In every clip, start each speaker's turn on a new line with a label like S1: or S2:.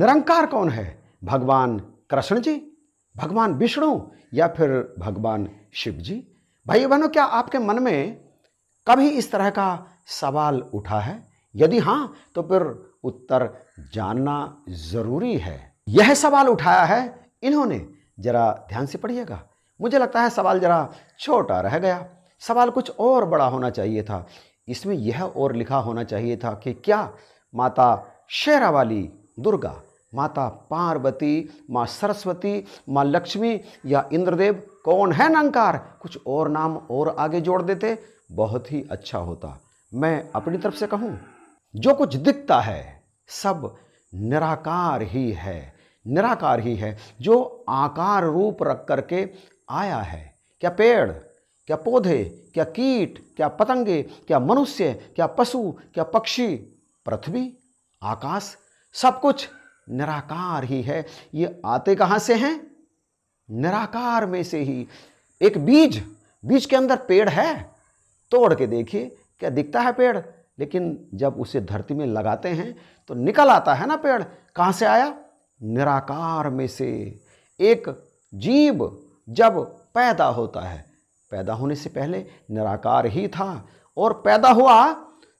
S1: निरंकार कौन है भगवान कृष्ण जी भगवान विष्णु या फिर भगवान शिव जी भाई बहनों क्या आपके मन में कभी इस तरह का सवाल उठा है यदि हाँ तो फिर उत्तर जानना जरूरी है यह सवाल उठाया है इन्होंने जरा ध्यान से पढ़िएगा मुझे लगता है सवाल जरा छोटा रह गया सवाल कुछ और बड़ा होना चाहिए था इसमें यह और लिखा होना चाहिए था कि क्या माता शेरावाली दुर्गा माता पार्वती माँ सरस्वती माँ लक्ष्मी या इंद्रदेव कौन है नंकार कुछ और नाम और आगे जोड़ देते बहुत ही अच्छा होता मैं अपनी तरफ से कहूँ जो कुछ दिखता है सब निराकार ही है निराकार ही है जो आकार रूप रख करके आया है क्या पेड़ क्या पौधे क्या कीट क्या पतंगे क्या मनुष्य क्या पशु क्या पक्षी पृथ्वी आकाश सब कुछ निराकार ही है ये आते कहाँ से हैं निराकार में से ही एक बीज बीज के अंदर पेड़ है तोड़ के देखिए क्या दिखता है पेड़ लेकिन जब उसे धरती में लगाते हैं तो निकल आता है ना पेड़ कहाँ से आया निराकार में से एक जीव जब पैदा होता है पैदा होने से पहले निराकार ही था और पैदा हुआ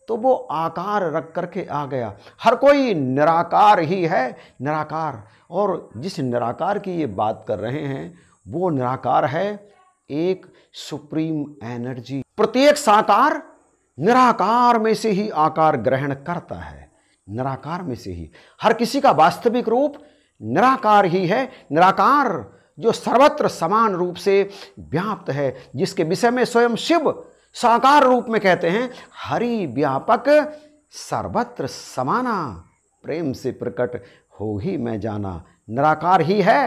S1: तो वो आकार रख करके आ गया हर कोई निराकार ही है निराकार और जिस निराकार की ये बात कर रहे हैं वो निराकार है एक सुप्रीम एनर्जी प्रत्येक साकार निराकार में से ही आकार ग्रहण करता है निराकार में से ही हर किसी का वास्तविक रूप निराकार ही है निराकार जो सर्वत्र समान रूप से व्याप्त है जिसके विषय में स्वयं शिव साकार रूप में कहते हैं हरि व्यापक सर्वत्र समाना प्रेम से प्रकट हो ही मैं जाना निराकार ही है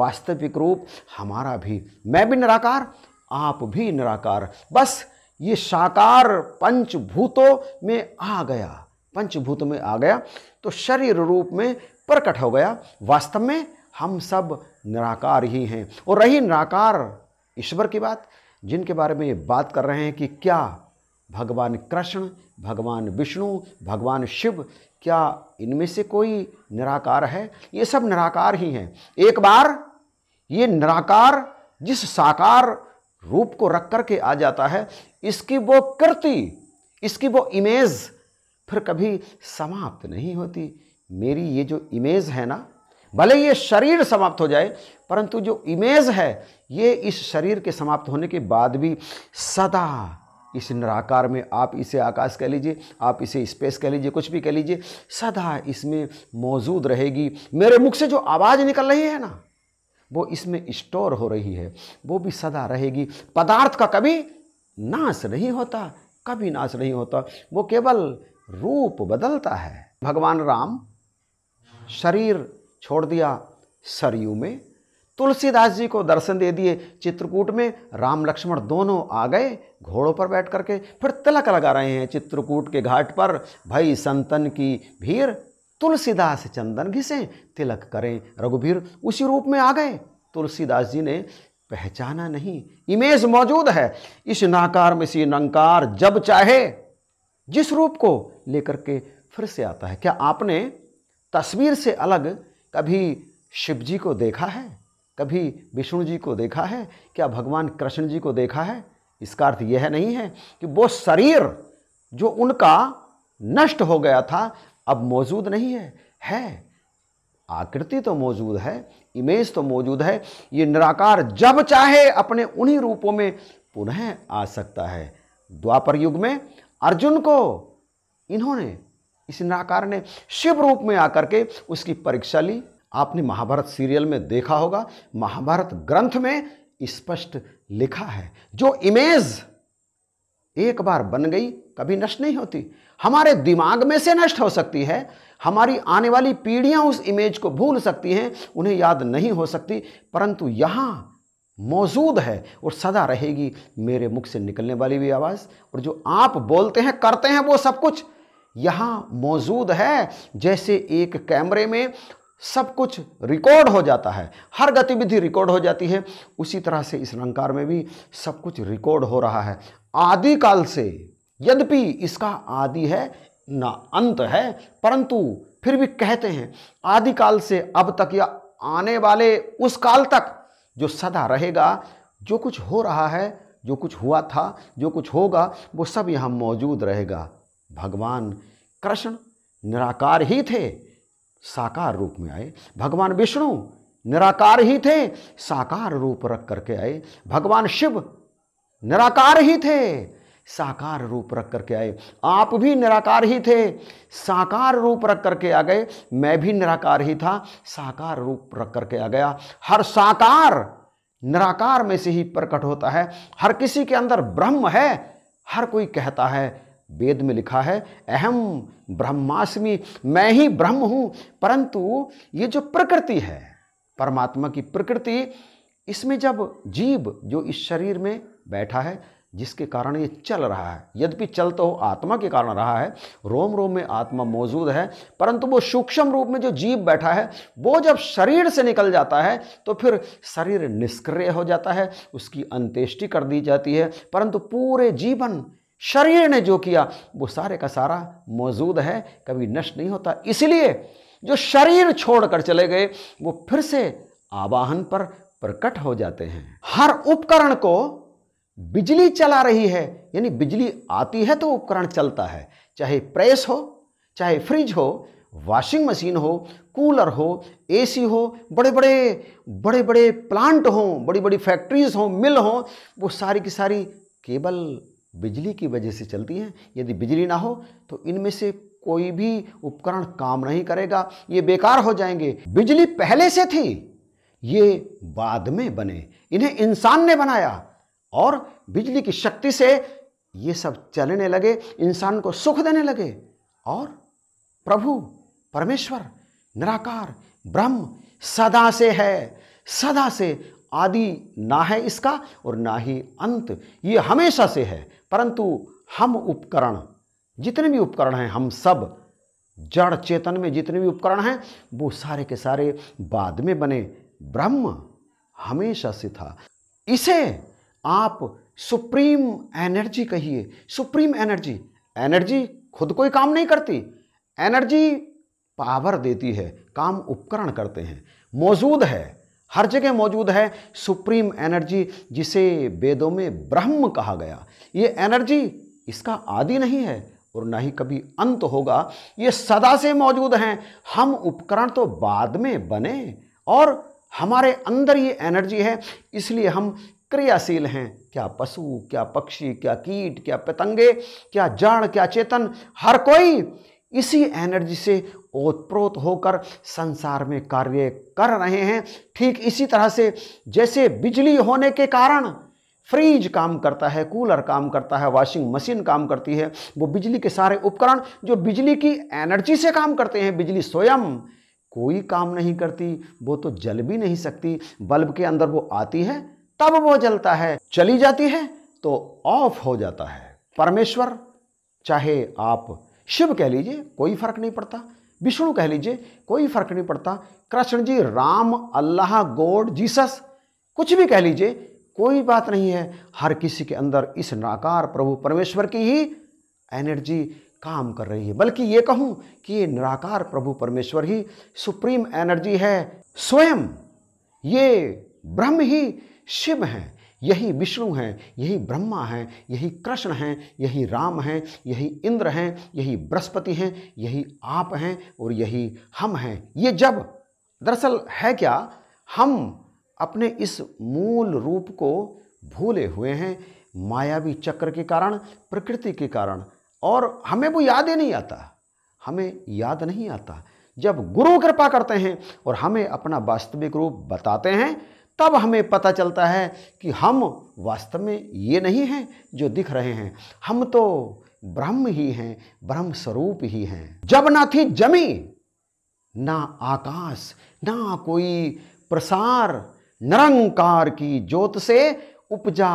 S1: वास्तविक रूप हमारा भी मैं भी निराकार आप भी निराकार बस ये साकार पंचभूतों में आ गया पंचभूत में आ गया तो शरीर रूप में प्रकट हो गया वास्तव में हम सब निराकार ही हैं और रही निराकार ईश्वर की बात जिनके बारे में ये बात कर रहे हैं कि क्या भगवान कृष्ण भगवान विष्णु भगवान शिव क्या इनमें से कोई निराकार है ये सब निराकार ही हैं एक बार ये निराकार जिस साकार रूप को रख करके आ जाता है इसकी वो कृति इसकी वो इमेज फिर कभी समाप्त नहीं होती मेरी ये जो इमेज है ना भले ये शरीर समाप्त हो जाए परंतु जो इमेज है ये इस शरीर के समाप्त होने के बाद भी सदा इस निराकार में आप इसे आकाश कह लीजिए आप इसे स्पेस कह लीजिए कुछ भी कह लीजिए सदा इसमें मौजूद रहेगी मेरे मुख से जो आवाज़ निकल रही है ना वो इसमें स्टोर हो रही है वो भी सदा रहेगी पदार्थ का कभी नाश नहीं होता कभी नाश नहीं होता वो केवल रूप बदलता है भगवान राम शरीर छोड़ दिया सरयू में तुलसीदास जी को दर्शन दे दिए चित्रकूट में राम लक्ष्मण दोनों आ गए घोड़ों पर बैठ करके फिर तिलक लगा रहे हैं चित्रकूट के घाट पर भाई संतन की भीड़ तुलसीदास चंदन घिसे तिलक करें रघुवीर उसी रूप में आ गए तुलसीदास जी ने पहचाना नहीं इमेज मौजूद है इस नाकार में सी नंकार जब चाहे जिस रूप को लेकर के फिर से आता है क्या आपने तस्वीर से अलग कभी शिव जी को देखा है कभी विष्णु जी को देखा है क्या भगवान कृष्ण जी को देखा है इसका अर्थ यह नहीं है कि वो शरीर जो उनका नष्ट हो गया था अब मौजूद नहीं है है आकृति तो मौजूद है इमेज तो मौजूद है ये निराकार जब चाहे अपने उन्हीं रूपों में पुनः आ सकता है द्वापर युग में अर्जुन को इन्होंने इस नाकार ने शिव रूप में आकर के उसकी परीक्षा ली आपने महाभारत सीरियल में देखा होगा महाभारत ग्रंथ में स्पष्ट लिखा है जो इमेज एक बार बन गई कभी नष्ट नहीं होती हमारे दिमाग में से नष्ट हो सकती है हमारी आने वाली पीढ़ियां उस इमेज को भूल सकती हैं उन्हें याद नहीं हो सकती परंतु यहां मौजूद है और सदा रहेगी मेरे मुख से निकलने वाली भी आवाज़ और जो आप बोलते हैं करते हैं वो सब कुछ यहाँ मौजूद है जैसे एक कैमरे में सब कुछ रिकॉर्ड हो जाता है हर गतिविधि रिकॉर्ड हो जाती है उसी तरह से इस निरंकार में भी सब कुछ रिकॉर्ड हो रहा है आदि काल से यद्यपि इसका आदि है ना अंत है परंतु फिर भी कहते हैं आदि काल से अब तक या आने वाले उस काल तक जो सदा रहेगा जो कुछ हो रहा है जो कुछ हुआ था जो कुछ होगा वो सब यहाँ मौजूद रहेगा भगवान कृष्ण निराकार ही थे साकार रूप में आए भगवान विष्णु निराकार ही थे साकार रूप रख करके आए भगवान शिव निराकार ही थे साकार रूप रख करके आए आप भी निराकार ही थे साकार रूप रख करके आ गए मैं भी निराकार ही था साकार रूप रख करके आ गया हर साकार निराकार में से ही प्रकट होता है हर किसी के अंदर ब्रह्म है हर कोई कहता है वेद में लिखा है अहम ब्रह्मास्मि मैं ही ब्रह्म हूँ परंतु ये जो प्रकृति है परमात्मा की प्रकृति इसमें जब जीव जो इस शरीर में बैठा है जिसके कारण ये चल रहा है यद्यपि चल तो आत्मा के कारण रहा है रोम रोम में आत्मा मौजूद है परंतु वो सूक्ष्म रूप में जो जीव बैठा है वो जब शरीर से निकल जाता है तो फिर शरीर निष्क्रिय हो जाता है उसकी अंत्येष्टि कर दी जाती है परंतु पूरे जीवन शरीर ने जो किया वो सारे का सारा मौजूद है कभी नष्ट नहीं होता इसलिए जो शरीर छोड़कर चले गए वो फिर से आवाहन पर प्रकट हो जाते हैं हर उपकरण को बिजली चला रही है यानी बिजली आती है तो उपकरण चलता है चाहे प्रेस हो चाहे फ्रिज हो वॉशिंग मशीन हो कूलर हो एसी हो बड़े बड़े बड़े बड़े प्लांट हो बड़ी बड़ी फैक्ट्रीज हो मिल हों वो सारी की सारी केबल बिजली की वजह से चलती हैं यदि बिजली ना हो तो इनमें से कोई भी उपकरण काम नहीं करेगा ये बेकार हो जाएंगे बिजली पहले से थी ये बाद में बने इन्हें इंसान ने बनाया और बिजली की शक्ति से ये सब चलने लगे इंसान को सुख देने लगे और प्रभु परमेश्वर निराकार ब्रह्म सदा से है सदा से आदि ना है इसका और ना ही अंत ये हमेशा से है परंतु हम उपकरण जितने भी उपकरण हैं हम सब जड़ चेतन में जितने भी उपकरण हैं वो सारे के सारे बाद में बने ब्रह्म हमेशा से था इसे आप सुप्रीम एनर्जी कहिए सुप्रीम एनर्जी एनर्जी खुद कोई काम नहीं करती एनर्जी पावर देती है काम उपकरण करते हैं मौजूद है हर जगह मौजूद है सुप्रीम एनर्जी जिसे वेदों में ब्रह्म कहा गया ये एनर्जी इसका आदि नहीं है और ना ही कभी अंत होगा ये सदा से मौजूद हैं हम उपकरण तो बाद में बने और हमारे अंदर ये एनर्जी है इसलिए हम क्रियाशील हैं क्या पशु क्या पक्षी क्या कीट क्या पतंगे क्या जड़ क्या चेतन हर कोई इसी एनर्जी से ओतप्रोत होकर संसार में कार्य कर रहे हैं ठीक इसी तरह से जैसे बिजली होने के कारण फ्रिज काम करता है कूलर काम करता है वॉशिंग मशीन काम करती है वो बिजली के सारे उपकरण जो बिजली की एनर्जी से काम करते हैं बिजली स्वयं कोई काम नहीं करती वो तो जल भी नहीं सकती बल्ब के अंदर वो आती है तब वो जलता है चली जाती है तो ऑफ हो जाता है परमेश्वर चाहे आप शिव कह लीजिए कोई फर्क नहीं पड़ता विष्णु कह लीजिए कोई फर्क नहीं पड़ता कृष्ण जी राम अल्लाह गॉड जीसस कुछ भी कह लीजिए कोई बात नहीं है हर किसी के अंदर इस नाकार प्रभु परमेश्वर की ही एनर्जी काम कर रही है बल्कि ये कहूँ कि ये निराकार प्रभु परमेश्वर ही सुप्रीम एनर्जी है स्वयं ये ब्रह्म ही शिव हैं यही विष्णु हैं यही ब्रह्मा हैं यही कृष्ण हैं यही राम हैं यही इंद्र हैं यही बृहस्पति हैं यही आप हैं और यही हम हैं ये जब दरअसल है क्या हम अपने इस मूल रूप को भूले हुए हैं मायावी चक्र के कारण प्रकृति के कारण और हमें वो याद ही नहीं आता हमें याद नहीं आता जब गुरु कृपा करते हैं और हमें अपना वास्तविक रूप बताते हैं तब हमें पता चलता है कि हम वास्तव में ये नहीं हैं जो दिख रहे हैं हम तो ब्रह्म ही हैं ब्रह्म स्वरूप ही हैं जब ना थी जमी ना आकाश ना कोई प्रसार निरंकार की ज्योत से उपजा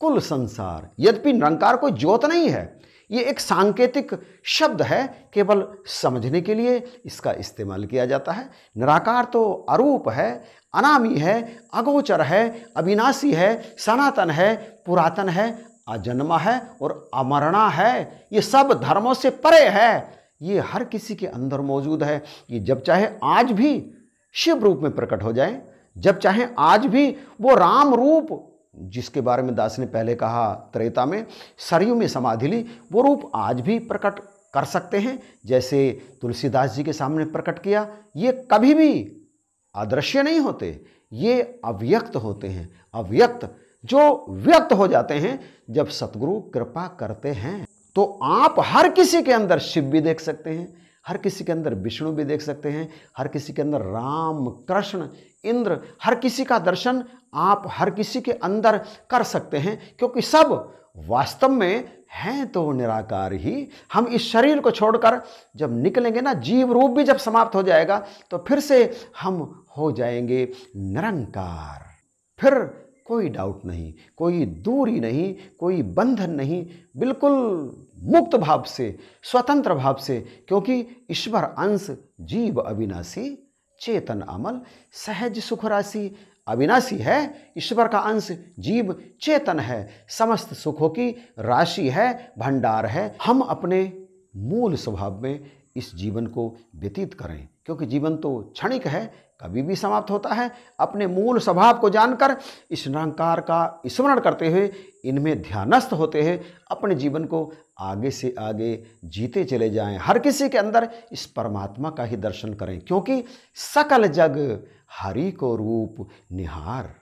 S1: कुल संसार यद्यपि निरंकार कोई ज्योत नहीं है ये एक सांकेतिक शब्द है केवल समझने के लिए इसका इस्तेमाल किया जाता है निराकार तो अरूप है अनामी है अगोचर है अविनाशी है सनातन है पुरातन है अजन्मा है और अमरणा है ये सब धर्मों से परे है ये हर किसी के अंदर मौजूद है ये जब चाहे आज भी शिव रूप में प्रकट हो जाए जब चाहे आज भी वो राम रूप जिसके बारे में दास ने पहले कहा त्रेता में सरयू में समाधि ली वो रूप आज भी प्रकट कर सकते हैं जैसे तुलसीदास जी के सामने प्रकट किया ये कभी भी अदृश्य नहीं होते ये अव्यक्त होते हैं अव्यक्त जो व्यक्त हो जाते हैं जब सतगुरु कृपा करते हैं तो आप हर किसी के अंदर शिव भी देख सकते हैं हर किसी के अंदर विष्णु भी देख सकते हैं हर किसी के अंदर राम कृष्ण इंद्र हर किसी का दर्शन आप हर किसी के अंदर कर सकते हैं क्योंकि सब वास्तव में हैं तो निराकार ही हम इस शरीर को छोड़कर जब निकलेंगे ना जीव रूप भी जब समाप्त हो जाएगा तो फिर से हम हो जाएंगे निरंकार फिर कोई डाउट नहीं कोई दूरी नहीं कोई बंधन नहीं बिल्कुल मुक्त भाव से स्वतंत्र भाव से क्योंकि ईश्वर अंश जीव अविनाशी चेतन अमल सहज सुख राशि अविनाशी है ईश्वर का अंश जीव चेतन है समस्त सुखों की राशि है भंडार है हम अपने मूल स्वभाव में इस जीवन को व्यतीत करें क्योंकि जीवन तो क्षणिक है कभी भी समाप्त होता है अपने मूल स्वभाव को जानकर इस निरंकार का स्मरण करते हुए इनमें ध्यानस्थ होते हुए अपने जीवन को आगे से आगे जीते चले जाएं हर किसी के अंदर इस परमात्मा का ही दर्शन करें क्योंकि सकल जग हरि को रूप निहार